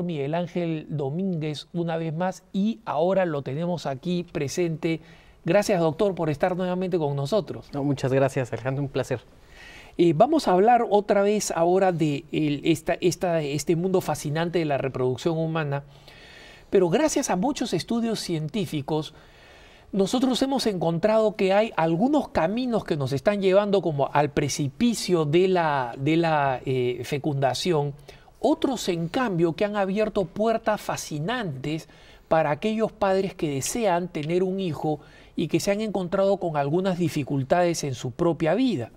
Miguel Ángel Domínguez una vez más y ahora lo tenemos aquí presente. Gracias doctor por estar nuevamente con nosotros. muchas gracias Alejandro, un placer. Eh, vamos a hablar otra vez ahora de este mundo fascinante de la reproducción humana, pero gracias a muchos estudios científicos, nosotros hemos encontrado que hay algunos caminos que nos están llevando como al precipicio de la, eh, fecundación, otros, en cambio, que han abierto puertas fascinantes para aquellos padres que desean tener un hijo y que se han encontrado con algunas dificultades en su propia vida.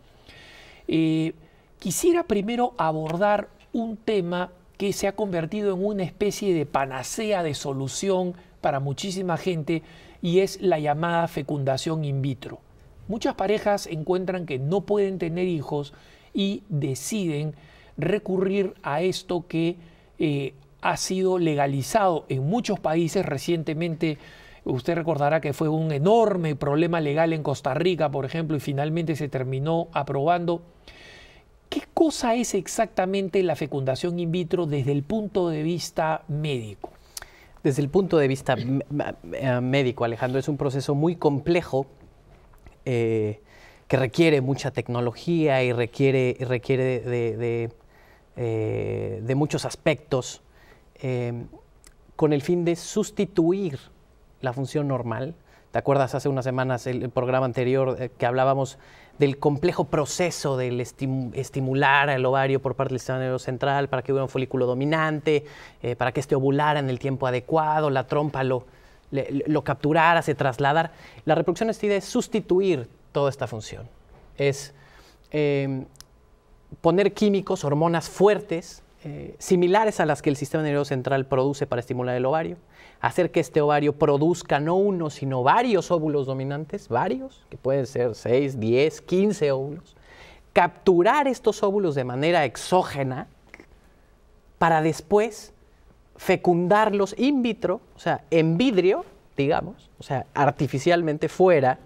Eh, quisiera primero abordar un tema que se ha convertido en una especie de panacea de solución para muchísima gente y es la llamada fecundación in vitro. Muchas parejas encuentran que no pueden tener hijos y deciden recurrir a esto que eh, ha sido legalizado en muchos países recientemente. Usted recordará que fue un enorme problema legal en Costa Rica, por ejemplo, y finalmente se terminó aprobando. ¿Qué cosa es exactamente la fecundación in vitro desde el punto de vista médico? Desde el punto de vista eh, médico, Alejandro, es un proceso muy complejo eh, que requiere mucha tecnología y requiere, requiere de eh, de muchos aspectos, eh, con el fin de sustituir la función normal. ¿Te acuerdas hace unas semanas el, programa anterior eh, que hablábamos del complejo proceso del estimular al ovario por parte del sistema nervioso central para que hubiera un folículo dominante, para que este ovulara en el tiempo adecuado, la trompa lo, capturara, se trasladara? La reproducción estida es sustituir toda esta función. Es poner químicos, hormonas fuertes, eh, similares a las que el sistema nervioso central produce para estimular el ovario, hacer que este ovario produzca no uno, sino varios óvulos dominantes, varios, que pueden ser 6, 10, 15 óvulos, capturar estos óvulos de manera exógena para después fecundarlos in vitro, o sea, en vidrio, digamos, o sea, artificialmente fuera,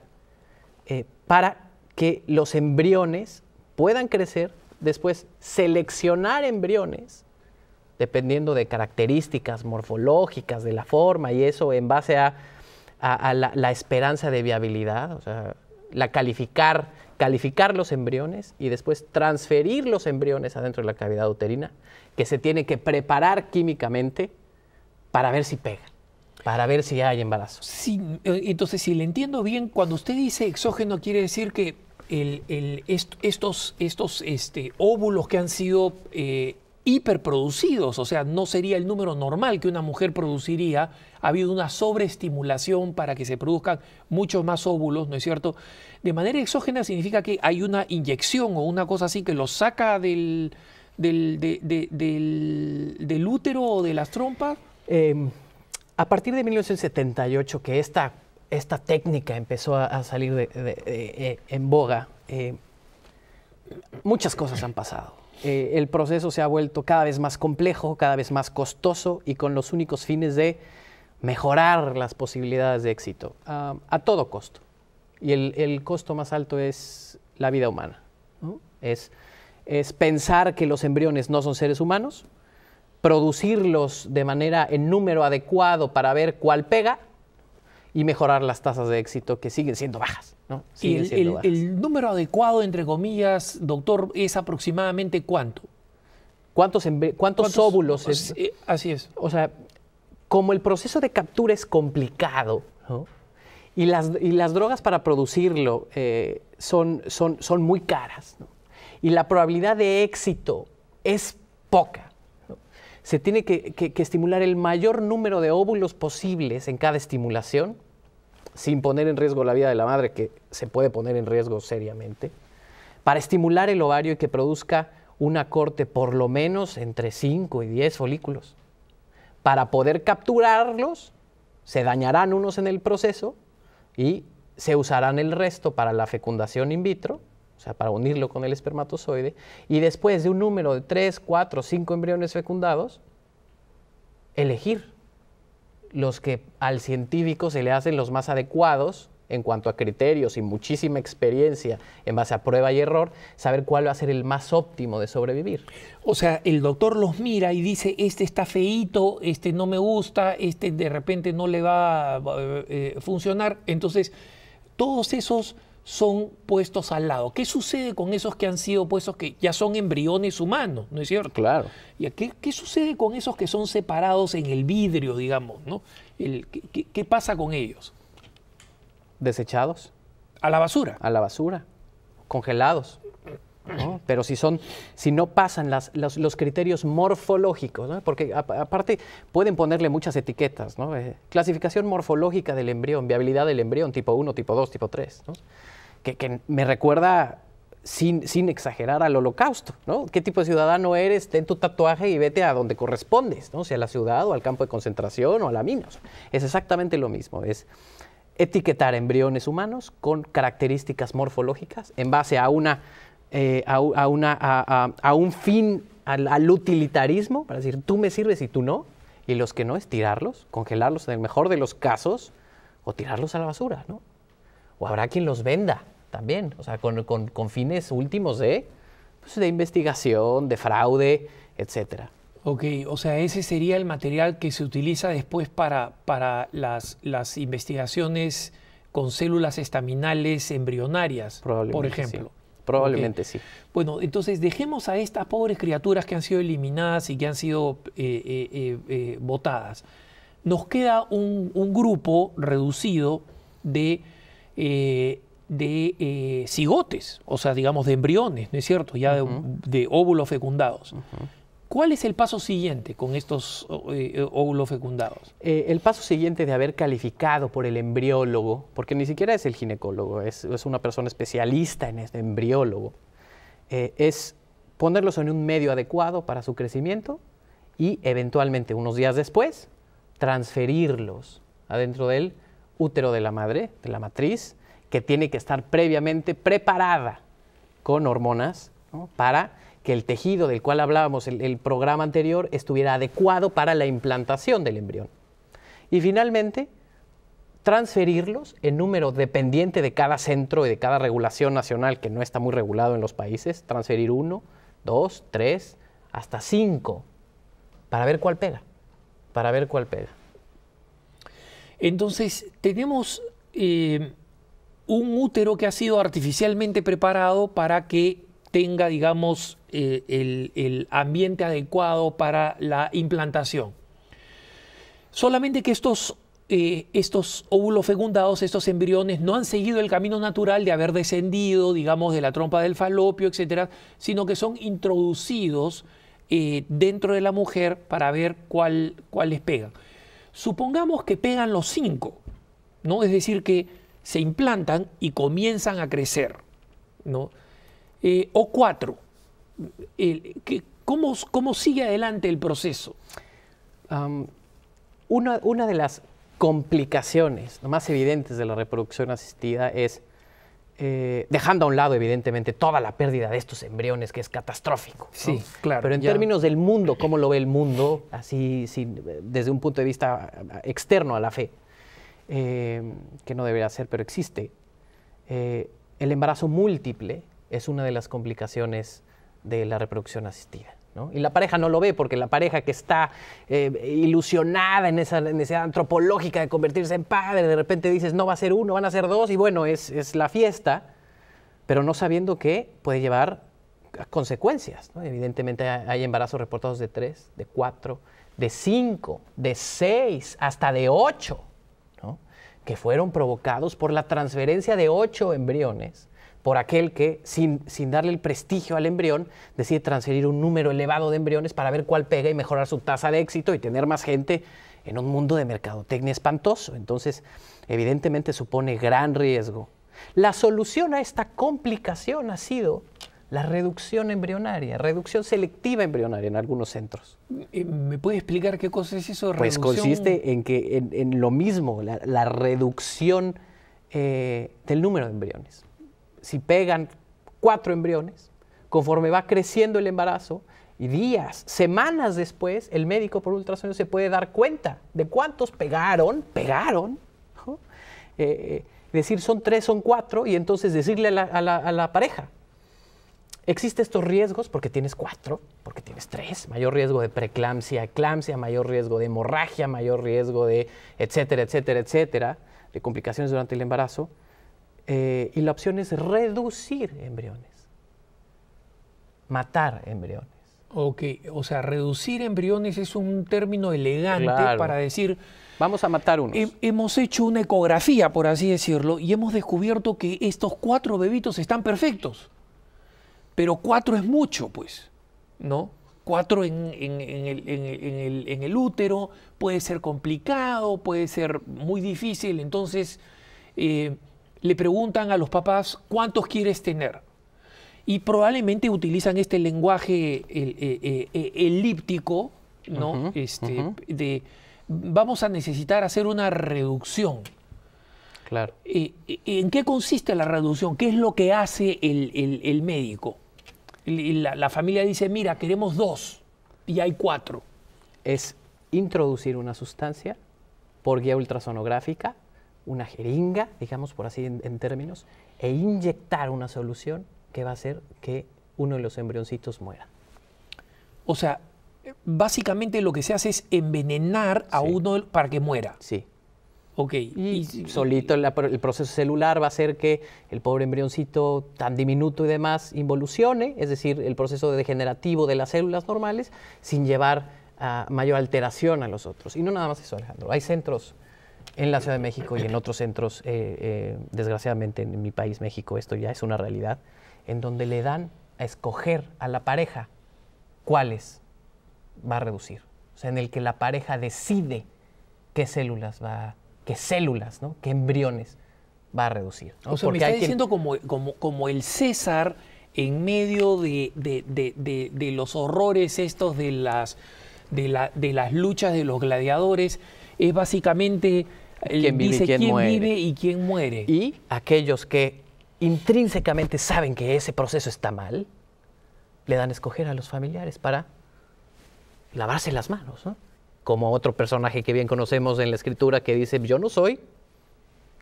eh, para que los embriones puedan crecer después seleccionar embriones, dependiendo de características morfológicas, de la forma y eso en base a, la, esperanza de viabilidad, o sea, la calificar, calificar los embriones y después transferir los embriones adentro de la cavidad uterina, que se tiene que preparar químicamente para ver si pega para ver si hay embarazo. Sí, eh, entonces, si le entiendo bien, cuando usted dice exógeno, quiere decir que el, estos, este, óvulos que han sido eh, hiperproducidos, o sea, no sería el número normal que una mujer produciría, ha habido una sobreestimulación para que se produzcan muchos más óvulos, ¿no es cierto? De manera exógena significa que hay una inyección o una cosa así que los saca del, del, útero o de las trompas. Em, a partir de 1978, que esta esta técnica empezó a, salir eh, en boga, eh, muchas cosas han pasado. Eh, el proceso se ha vuelto cada vez más complejo, cada vez más costoso y con los únicos fines de mejorar las posibilidades de éxito, ah, a todo costo. Y el, costo más alto es la vida humana. es pensar que los embriones no son seres humanos, producirlos de manera en número adecuado para ver cuál pega y mejorar las tasas de éxito que siguen siendo bajas. ¿Y el, número adecuado, entre comillas, doctor, es aproximadamente cuánto? ¿Cuántos, óvulos? Es? así es. O sea, como el proceso de captura es complicado, y, las, drogas para producirlo eh, son, son, son, muy caras, y la probabilidad de éxito es poca. Se tiene que estimular el mayor número de óvulos posibles en cada estimulación sin poner en riesgo la vida de la madre, que se puede poner en riesgo seriamente, para estimular el ovario y que produzca una corte por lo menos entre 5 y 10 folículos. Para poder capturarlos, se dañarán unos en el proceso y se usarán el resto para la fecundación in vitro, o sea, para unirlo con el espermatozoide, y después de un número de 3, 4, 5 embriones fecundados, elegir los que al científico se le hacen los más adecuados en cuanto a criterios y muchísima experiencia en base a prueba y error, saber cuál va a ser el más óptimo de sobrevivir. O sea, el doctor los mira y dice, este está feito este no me gusta, este de repente no le va a eh, eh, funcionar. Entonces, todos esos son puestos al lado. ¿Qué sucede con esos que han sido puestos que ya son embriones humanos, ¿no es cierto? Claro. ¿Y qué, sucede con esos que son separados en el vidrio, digamos, ¿no? ¿qué, pasa con ellos? Desechados. A la basura. A la basura. Congelados. Pero si, son, si no pasan los, criterios morfológicos, ¿no? porque aparte pueden ponerle muchas etiquetas, ¿no? Eh, clasificación morfológica del embrión, viabilidad del embrión tipo 1, tipo 2, tipo 3 que, me recuerda sin, exagerar al holocausto, ¿no? ¿Qué tipo de ciudadano eres? Ten tu tatuaje y vete a donde correspondes, ¿no? Sea a la ciudad o al campo de concentración o a la mina. es exactamente lo mismo, es etiquetar embriones humanos con características morfológicas en base a una, eh, a, un fin, al, utilitarismo, para decir, tú me sirves y tú no, y los que no es tirarlos, congelarlos en el mejor de los casos, o tirarlos a la basura, ¿no? O habrá quien los venda también, o sea, con, fines últimos de, pues, de investigación, de fraude, etc. Ok, o sea, ese sería el material que se utiliza después para, para las, las investigaciones con células estaminales embrionarias, por ejemplo. Probablemente sí. Bueno, entonces dejemos a estas pobres criaturas que han sido eliminadas y que han sido eh, eh, eh, botadas. Nos queda un, un grupo reducido de de eh, cigotes, o sea, digamos de embriones, ¿no es cierto? Ya de, óvulos fecundados. ¿Cuál es el paso siguiente con estos eh, óvulos fecundados? Eh, el paso siguiente de haber calificado por el embriólogo, porque ni siquiera es el ginecólogo, es, una persona especialista en este embriólogo, es ponerlos en un medio adecuado para su crecimiento y eventualmente unos días después transferirlos adentro del útero de la madre, de la matriz, que tiene que estar previamente preparada con hormonas para que el tejido del cual hablábamos el, el programa anterior estuviera adecuado para la implantación del embrión. Y finalmente, transferirlos en número dependiente de cada centro y de cada regulación nacional que no está muy regulado en los países, transferir uno, dos, tres, hasta cinco, para ver cuál pega, para ver cuál pega. Entonces, tenemos eh, un útero que ha sido artificialmente preparado para que tenga, digamos, eh, el, ambiente adecuado para la implantación. Solamente que estos eh, estos óvulos fecundados, estos embriones, no han seguido el camino natural de haber descendido, digamos, de la trompa del falopio, etcétera, sino que son introducidos eh, dentro de la mujer para ver cuál, cuál les pega. Supongamos que pegan los cinco, ¿no? Es decir, que se implantan y comienzan a crecer. Eh, o cuatro, ¿cómo, ¿cómo, sigue adelante el proceso? una, de las complicaciones más evidentes de la reproducción asistida es eh, dejando a un lado, evidentemente, toda la pérdida de estos embriones, que es catastrófico. Sí, claro. Pero en términos del mundo, ¿cómo lo ve el mundo? Así, desde un punto de vista externo a la fe. Eh, que no debería ser, pero existe. Eh, el embarazo múltiple es una de las complicaciones de la reproducción asistida. ¿no? Y la pareja no lo ve porque la pareja que está eh, ilusionada en esa necesidad antropológica de convertirse en padre, de repente dices, no va a ser uno, van a ser dos, y bueno, es, la fiesta, pero no sabiendo que puede llevar a consecuencias. Evidentemente hay embarazos reportados de tres, de cuatro, de cinco, de seis, hasta de ocho que fueron provocados por la transferencia de ocho embriones por aquel que, sin, darle el prestigio al embrión, decide transferir un número elevado de embriones para ver cuál pega y mejorar su tasa de éxito y tener más gente en un mundo de mercadotecnia espantoso. Entonces, evidentemente supone gran riesgo. La solución a esta complicación ha sido la reducción embrionaria, reducción selectiva embrionaria en algunos centros. Eh, ¿Me puede explicar qué cosa es eso? Pues consiste en que en, lo mismo, la, reducción eh, del número de embriones. Si pegan cuatro embriones, conforme va creciendo el embarazo, y días, semanas después, el médico por ultrasonido se puede dar cuenta de cuántos pegaron, pegaron. Eh, decir son tres, son cuatro, y entonces decirle a la pareja, Existen estos riesgos porque tienes cuatro, porque tienes tres, mayor riesgo de preeclampsia, eclampsia, mayor riesgo de hemorragia, mayor riesgo de etcétera, etcétera, etcétera, de complicaciones durante el embarazo. Eh, y la opción es reducir embriones, matar embriones. Ok, o sea, reducir embriones es un término elegante para decir... Vamos a matar unos. hemos hecho una ecografía, por así decirlo, y hemos descubierto que estos cuatro bebitos están perfectos. Pero cuatro es mucho, pues, ¿no? Cuatro en, el, útero puede ser complicado, puede ser muy difícil. Entonces, eh, le preguntan a los papás, ¿cuántos quieres tener? Y probablemente utilizan este lenguaje eh, eh, elíptico, ¿no? este, de vamos a necesitar hacer una reducción. Claro. ¿En qué consiste la reducción? ¿Qué es lo que hace el médico? la, familia dice, mira, queremos dos y hay cuatro. Es introducir una sustancia por guía ultrasonográfica, una jeringa, digamos por así en, términos, e inyectar una solución que va a hacer que uno de los embrioncitos muera. O sea, eh, básicamente lo que se hace es envenenar a uno para que muera. Sí. Ok. Y, solito el proceso celular va a hacer que el pobre embrioncito tan diminuto y demás involucione, es decir, el proceso degenerativo de las células normales, sin llevar a ah, mayor alteración a los otros. Y no nada más eso, Alejandro. Hay centros en la Ciudad de México y en otros centros, eh, eh, desgraciadamente en mi país, México, esto ya es una realidad, en donde le dan a escoger a la pareja cuáles va a reducir. O sea, en el que la pareja decide qué células va a ¿Qué células, ¿no? que embriones va a reducir. O Porque me está diciendo como, como, como el César en medio de, los horrores estos de las, de, las luchas de los gladiadores, es básicamente el, vive dice y quién, vive y quién muere. Y aquellos que intrínsecamente saben que ese proceso está mal, le dan a escoger a los familiares para lavarse las manos, ¿no? como otro personaje que bien conocemos en la escritura que dice, yo no soy,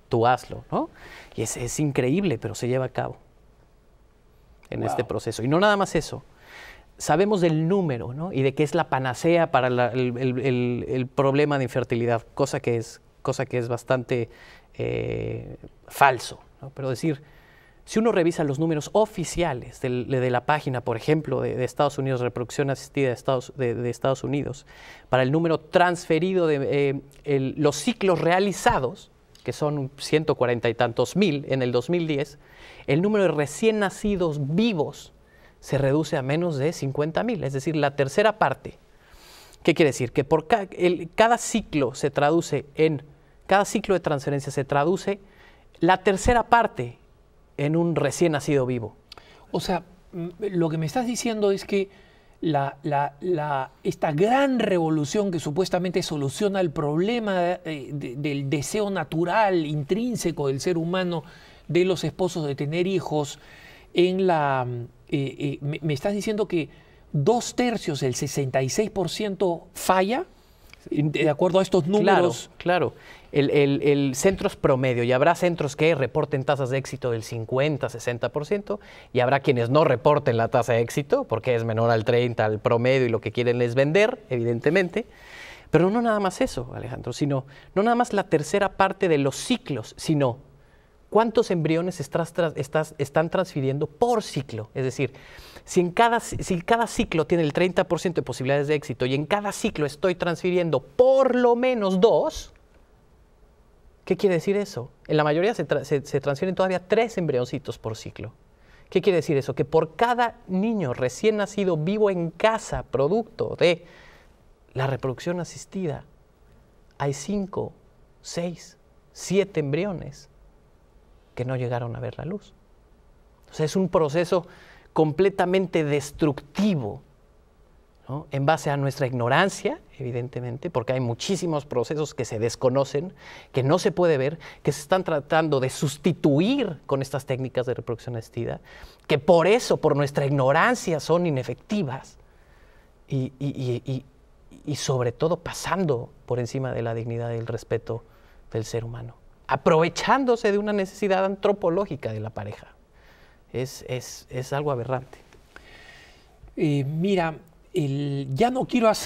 tú hazlo, ¿no? Y es, increíble, pero se lleva a cabo en este proceso. Y no nada más eso, sabemos del número, Y de qué es la panacea para el, problema de infertilidad, cosa que es, cosa que es bastante eh, falso, Pero decir, si uno revisa los números oficiales de, la página, por ejemplo, de, Estados Unidos, reproducción asistida de Estados, Unidos, para el número transferido de eh, los ciclos realizados, que son 140 y tantos mil en el 2010, el número de recién nacidos vivos se reduce a menos de 50 mil, es decir, la tercera parte. ¿Qué quiere decir? Que por cada ciclo se traduce en, cada ciclo de transferencia se traduce la tercera parte en un recién nacido vivo. O sea, lo que me estás diciendo es que la, esta gran revolución que supuestamente soluciona el problema eh, del deseo natural, intrínseco del ser humano, de los esposos de tener hijos, en la, eh, eh, me, me, estás diciendo que dos tercios, el 66% falla de acuerdo a estos números. Claro, claro. El, centro es promedio y habrá centros que reporten tasas de éxito del 50, 60% y habrá quienes no reporten la tasa de éxito porque es menor al 30, al promedio y lo que quieren es vender, evidentemente. Pero no nada más eso, Alejandro, sino no nada más la tercera parte de los ciclos, sino cuántos embriones están transfiriendo por ciclo. Es decir, si, en cada, ciclo tiene el 30% de posibilidades de éxito y en cada ciclo estoy transfiriendo por lo menos dos, ¿qué quiere decir eso? En la mayoría se transfieren todavía tres embrioncitos por ciclo. ¿Qué quiere decir eso? Que por cada niño recién nacido vivo en casa, producto de la reproducción asistida, hay cinco, seis, siete embriones que no llegaron a ver la luz. O sea, es un proceso completamente destructivo en base a nuestra ignorancia, evidentemente, porque hay muchísimos procesos que se desconocen, que no se puede ver, que se están tratando de sustituir con estas técnicas de reproducción asistida, que por eso, por nuestra ignorancia, son inefectivas y sobre todo pasando por encima de la dignidad y el respeto del ser humano aprovechándose de una necesidad antropológica de la pareja. Es, algo aberrante. Eh, mira, el, ya no quiero hacer...